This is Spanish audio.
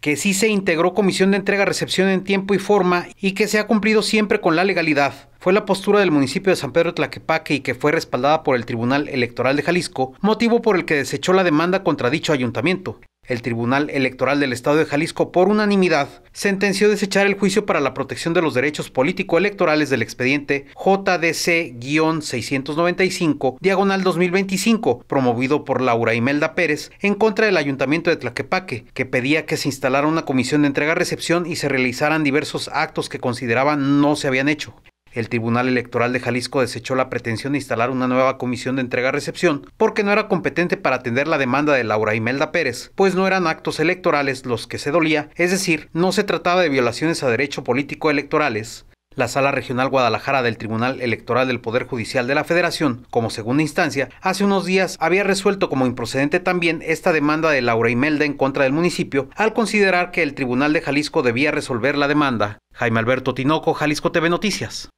que sí se integró comisión de entrega-recepción en tiempo y forma y que se ha cumplido siempre con la legalidad. Fue la postura del municipio de San Pedro Tlaquepaque y que fue respaldada por el Tribunal Electoral de Jalisco, motivo por el que desechó la demanda contra dicho ayuntamiento el Tribunal Electoral del Estado de Jalisco, por unanimidad, sentenció desechar el juicio para la protección de los derechos político-electorales del expediente JDC-695, diagonal 2025, promovido por Laura Imelda Pérez, en contra del Ayuntamiento de Tlaquepaque, que pedía que se instalara una comisión de entrega-recepción y se realizaran diversos actos que consideraban no se habían hecho. El Tribunal Electoral de Jalisco desechó la pretensión de instalar una nueva comisión de entrega-recepción porque no era competente para atender la demanda de Laura Imelda Pérez, pues no eran actos electorales los que se dolía, es decir, no se trataba de violaciones a derecho político electorales. La Sala Regional Guadalajara del Tribunal Electoral del Poder Judicial de la Federación, como segunda instancia, hace unos días había resuelto como improcedente también esta demanda de Laura Imelda en contra del municipio, al considerar que el Tribunal de Jalisco debía resolver la demanda. Jaime Alberto Tinoco, Jalisco TV Noticias.